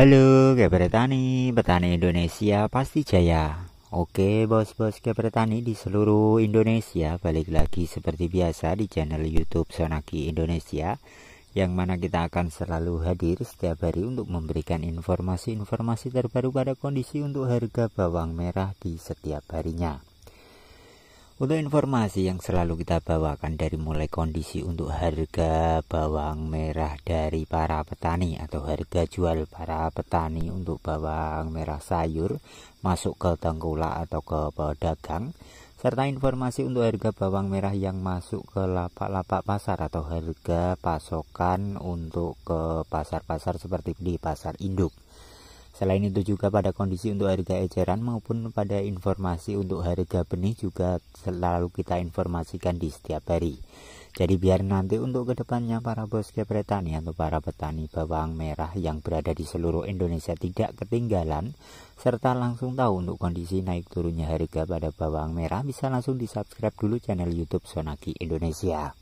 Halo Kepretani, petani Indonesia pasti jaya. Oke bos-bos Kepretani di seluruh Indonesia balik lagi seperti biasa di channel YouTube Sonaki Indonesia yang mana kita akan selalu hadir setiap hari untuk memberikan informasi-informasi terbaru pada kondisi untuk harga bawang merah di setiap harinya. Untuk informasi yang selalu kita bawakan dari mulai kondisi untuk harga bawang merah dari para petani atau harga jual para petani untuk bawang merah sayur masuk ke tengkulak atau ke pedagang serta informasi untuk harga bawang merah yang masuk ke lapak-lapak pasar atau harga pasokan untuk ke pasar-pasar seperti di pasar induk. Selain itu juga pada kondisi untuk harga eceran maupun pada informasi untuk harga benih juga selalu kita informasikan di setiap hari. Jadi biar nanti untuk kedepannya para bos kepretani atau para petani bawang merah yang berada di seluruh Indonesia tidak ketinggalan serta langsung tahu untuk kondisi naik turunnya harga pada bawang merah bisa langsung di subscribe dulu channel YouTube Sonaki Indonesia.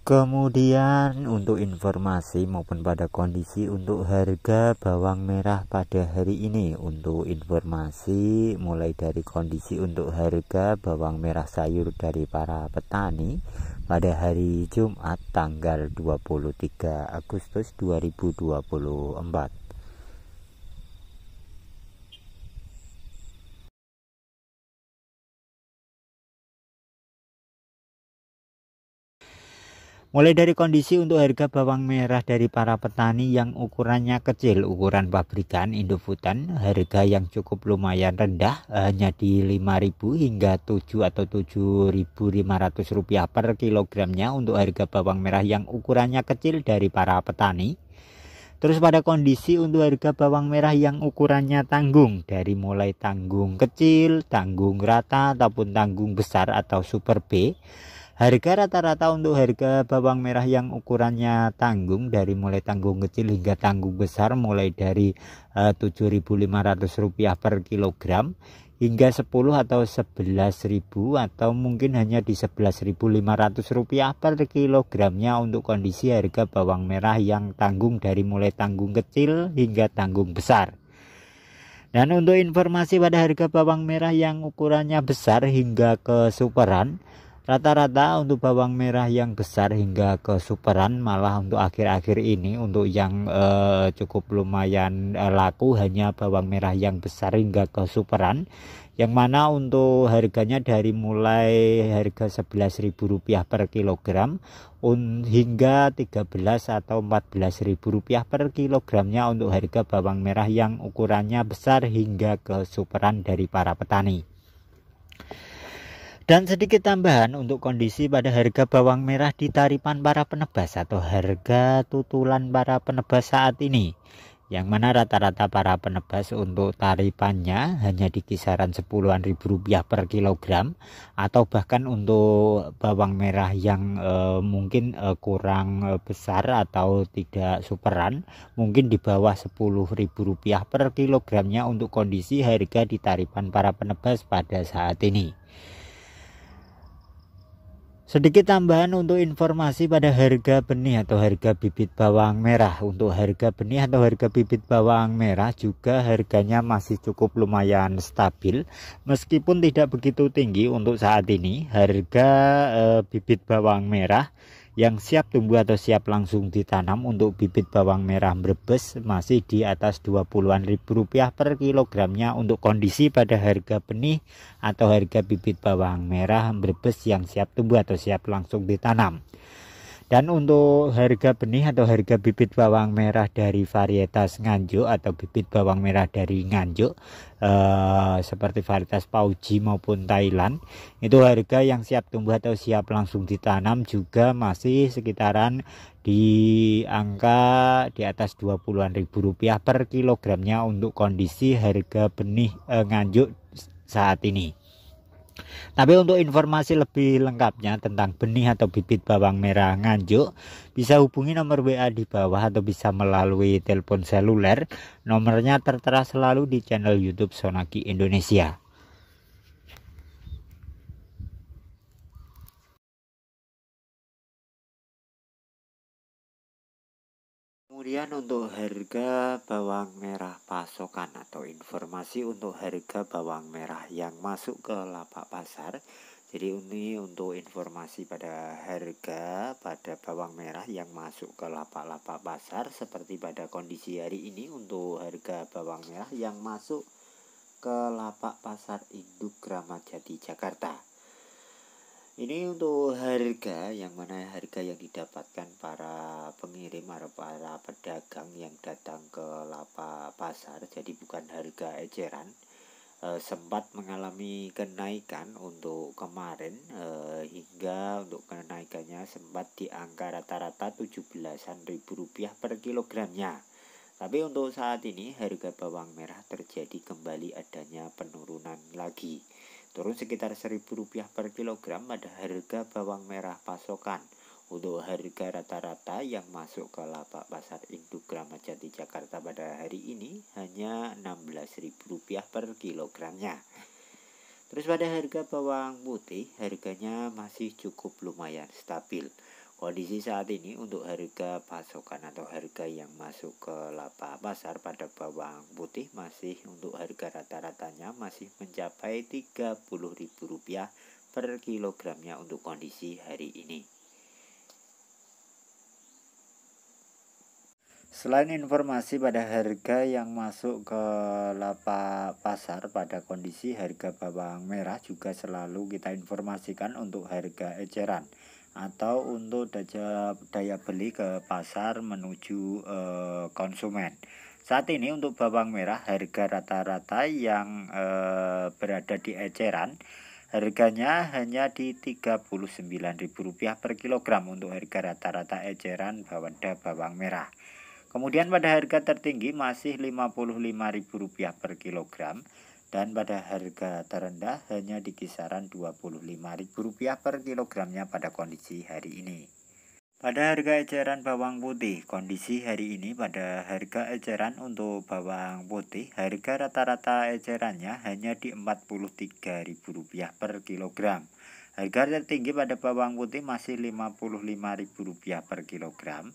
Kemudian untuk informasi maupun pada kondisi untuk harga bawang merah pada hari ini Untuk informasi mulai dari kondisi untuk harga bawang merah sayur dari para petani Pada hari Jumat tanggal 23 Agustus 2024 Mulai dari kondisi untuk harga bawang merah dari para petani yang ukurannya kecil, ukuran pabrikan Indofutan, harga yang cukup lumayan rendah hanya di 5.000 hingga 7 atau 7.500 rupiah per kilogramnya untuk harga bawang merah yang ukurannya kecil dari para petani. Terus pada kondisi untuk harga bawang merah yang ukurannya tanggung dari mulai tanggung kecil, tanggung rata ataupun tanggung besar atau super B Harga rata-rata untuk harga bawang merah yang ukurannya tanggung dari mulai tanggung kecil hingga tanggung besar mulai dari eh, Rp7.500 per kilogram hingga 10 atau 11.000 atau mungkin hanya di 11.500 rupiah per kilogramnya untuk kondisi harga bawang merah yang tanggung dari mulai tanggung kecil hingga tanggung besar. Dan untuk informasi pada harga bawang merah yang ukurannya besar hingga ke superan Rata-rata untuk bawang merah yang besar hingga ke superan malah untuk akhir-akhir ini untuk yang eh, cukup lumayan eh, laku hanya bawang merah yang besar hingga ke superan yang mana untuk harganya dari mulai harga Rp11.000 per kilogram hingga 13 atau Rp14.000 per kilogramnya untuk harga bawang merah yang ukurannya besar hingga ke superan dari para petani. Dan sedikit tambahan untuk kondisi pada harga bawang merah di taripan para penebas atau harga tutulan para penebas saat ini. Yang mana rata-rata para penebas untuk taripannya hanya di kisaran sepuluhan ribu rupiah per kilogram atau bahkan untuk bawang merah yang e, mungkin e, kurang eh, besar atau tidak superan mungkin di bawah sepuluh ribu rupiah per kilogramnya untuk kondisi harga di taripan para penebas pada saat ini. Sedikit tambahan untuk informasi pada harga benih atau harga bibit bawang merah. Untuk harga benih atau harga bibit bawang merah juga harganya masih cukup lumayan stabil. Meskipun tidak begitu tinggi untuk saat ini, harga e, bibit bawang merah yang siap tumbuh atau siap langsung ditanam untuk bibit bawang merah Brebes masih di atas 20-an ribu rupiah per kilogramnya untuk kondisi pada harga benih atau harga bibit bawang merah Brebes yang siap tumbuh atau siap langsung ditanam. Dan untuk harga benih atau harga bibit bawang merah dari varietas nganjuk atau bibit bawang merah dari nganjuk eh, seperti varietas Pauji maupun Thailand itu harga yang siap tumbuh atau siap langsung ditanam juga masih sekitaran di angka di atas 20-an ribu rupiah per kilogramnya untuk kondisi harga benih eh, nganjuk saat ini. Tapi untuk informasi lebih lengkapnya tentang benih atau bibit bawang merah nganjuk bisa hubungi nomor WA di bawah atau bisa melalui telepon seluler. Nomornya tertera selalu di channel YouTube Sonaki Indonesia. Kemudian untuk harga bawang merah pasokan atau informasi untuk harga bawang merah yang masuk ke lapak pasar. Jadi ini untuk informasi pada harga pada bawang merah yang masuk ke lapak-lapak pasar seperti pada kondisi hari ini untuk harga bawang merah yang masuk ke lapak pasar induk Kramat Jati Jakarta. Ini untuk harga yang mana harga yang didapatkan para pengirim atau para pedagang yang datang ke lapa pasar, jadi bukan harga eceran. E, sempat mengalami kenaikan untuk kemarin e, hingga untuk kenaikannya sempat di angka rata-rata 17-an ribu rupiah per kilogramnya. Tapi untuk saat ini harga bawang merah terjadi kembali adanya penurunan lagi turun sekitar Rp1.000 per kilogram pada harga bawang merah pasokan. Untuk harga rata-rata yang masuk ke lapak pasar induk Kramat Jati Jakarta pada hari ini hanya Rp16.000 per kilogramnya. Terus pada harga bawang putih harganya masih cukup lumayan stabil. Kondisi saat ini untuk harga pasokan atau harga yang masuk ke laba pasar pada bawang putih masih untuk harga rata-ratanya masih mencapai Rp30.000 per kilogramnya untuk kondisi hari ini. Selain informasi pada harga yang masuk ke lapak pasar pada kondisi harga bawang merah juga selalu kita informasikan untuk harga eceran atau untuk daya, daya beli ke pasar menuju e, konsumen. Saat ini untuk bawang merah harga rata-rata yang e, berada di eceran harganya hanya di Rp39.000 per kilogram untuk harga rata-rata eceran bawada bawang merah. Kemudian pada harga tertinggi masih Rp55.000 per kilogram dan pada harga terendah hanya di kisaran Rp25.000 per kilogramnya pada kondisi hari ini. Pada harga eceran bawang putih, kondisi hari ini pada harga eceran untuk bawang putih, harga rata-rata ecerannya hanya di Rp43.000 per kilogram. Harga tertinggi pada bawang putih masih Rp55.000 per kilogram